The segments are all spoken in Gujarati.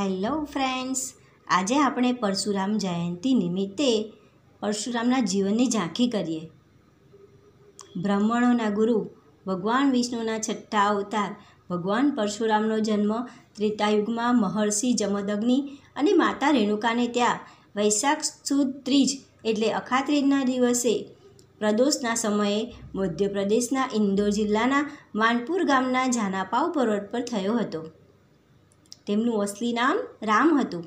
હેલો ફ્રેન્ડ્સ આજે આપણે પરશુરામ જયંતિ નિમિત્તે પરશુરામના જીવનની ઝાંખી કરીએ બ્રાહ્મણોના ગુરુ ભગવાન વિષ્ણુના છઠ્ઠા અવતાર ભગવાન પરશુરામનો જન્મ ત્રેતાયુગમાં મહર્ષિ જમદગ્નિ અને માતા રેણુકાને ત્યાં વૈશાખ સુદ ત્રીજ એટલે અખાત્રીજના દિવસે પ્રદોષના સમયે મધ્યપ્રદેશના ઇન્દોર જિલ્લાના માનપુર ગામના જાનાપાવ પર્વત પર થયો હતો તેમનું અસલી નામ રામ હતું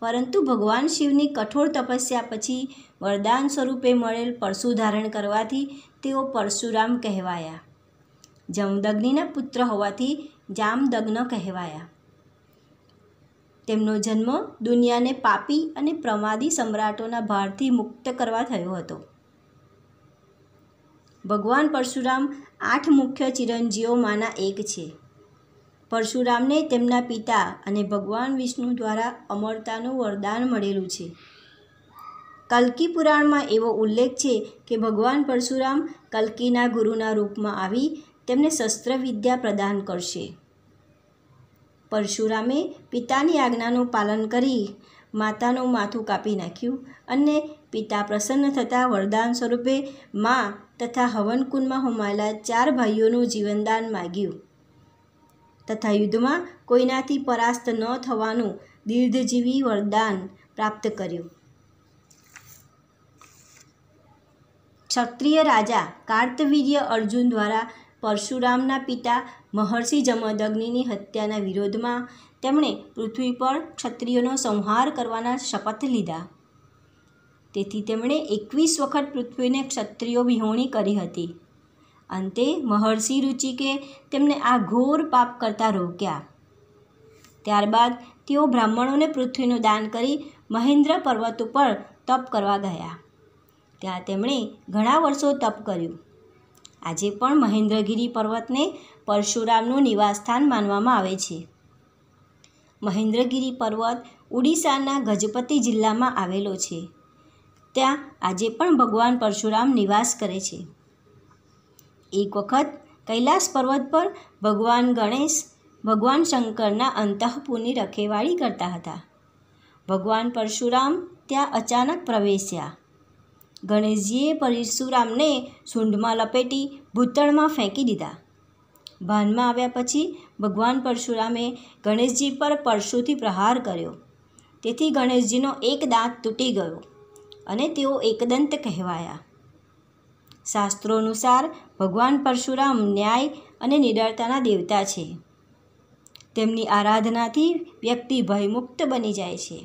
પરંતુ ભગવાન શિવની કઠોર તપસ્યા પછી વરદાન સ્વરૂપે મળેલ પરશુ ધારણ કરવાથી તેઓ પરશુરામ કહેવાયા જમદગ્નિના પુત્ર હોવાથી જામદગ્ન કહેવાયા તેમનો જન્મ દુનિયાને પાપી અને પ્રમાદી સમ્રાટોના ભારથી મુક્ત કરવા થયો હતો ભગવાન પરશુરામ આઠ મુખ્ય ચિરંજીવોમાંના એક છે પરશુરામને તેમના પિતા અને ભગવાન વિષ્ણુ દ્વારા અમરતાનું વરદાન મળેલું છે કલ્કી પુરાણમાં એવો ઉલ્લેખ છે કે ભગવાન પરશુરામ કલ્કીના ગુરુના રૂપમાં આવી તેમને શસ્ત્રવિદ્યા પ્રદાન કરશે પરશુરામે પિતાની આજ્ઞાનું પાલન કરી માતાનું માથું કાપી નાખ્યું અને પિતા પ્રસન્ન થતાં વરદાન સ્વરૂપે મા તથા હવનકુંડમાં હોમાયેલા ચાર ભાઈઓનું જીવનદાન માગ્યું તથા યુદ્ધમાં કોઈનાથી પરાસ્ત ન થવાનું દીર્ઘજીવી વરદાન પ્રાપ્ત કર્યું ક્ષત્રિય રાજા કાર્તવીર્ય અર્જુન દ્વારા પરશુરામના પિતા મહર્ષિ જમદગ્નિની હત્યાના વિરોધમાં તેમણે પૃથ્વી પર ક્ષત્રિયોનો સંહાર કરવાના શપથ લીધા તેથી તેમણે એકવીસ વખત પૃથ્વીને ક્ષત્રિયો વિહોણી કરી હતી અંતે મહર્ષિ ઋચિકે તેમને આ ઘોર પાપ કરતા રોક્યા ત્યારબાદ તેઓ બ્રાહ્મણોને પૃથ્વીનું દાન કરી મહેન્દ્ર પર્વત ઉપર તપ કરવા ગયા ત્યાં તેમણે ઘણા વર્ષો તપ કર્યું આજે પણ મહેન્દ્રગીરી પર્વતને પરશુરામનું નિવાસસ્થાન માનવામાં આવે છે મહેન્દ્રગીરી પર્વત ઓડિશાના ગજપતિ જિલ્લામાં આવેલો છે ત્યાં આજે પણ ભગવાન પરશુરામ નિવાસ કરે છે એક વખત કૈલાસ પર્વત પર ભગવાન ગણેશ ભગવાન શંકરના અંતઃપુરની રખેવાળી કરતા હતા ભગવાન પરશુરામ ત્યાં અચાનક પ્રવેશ્યા ગણેશજીએ પરશુરામને સૂંઢમાં લપેટી ભૂતળમાં ફેંકી દીધા ભાનમાં આવ્યા પછી ભગવાન પરશુરામે ગણેશજી પર પરશુથી પ્રહાર કર્યો તેથી ગણેશજીનો એક દાંત તૂટી ગયો અને તેઓ એકદંત કહેવાયા શાસ્ત્રો અનુસાર ભગવાન પરશુરામ ન્યાય અને નિડરતાના દેવતા છે તેમની આરાધનાથી વ્યક્તિ ભયમુક્ત બની જાય છે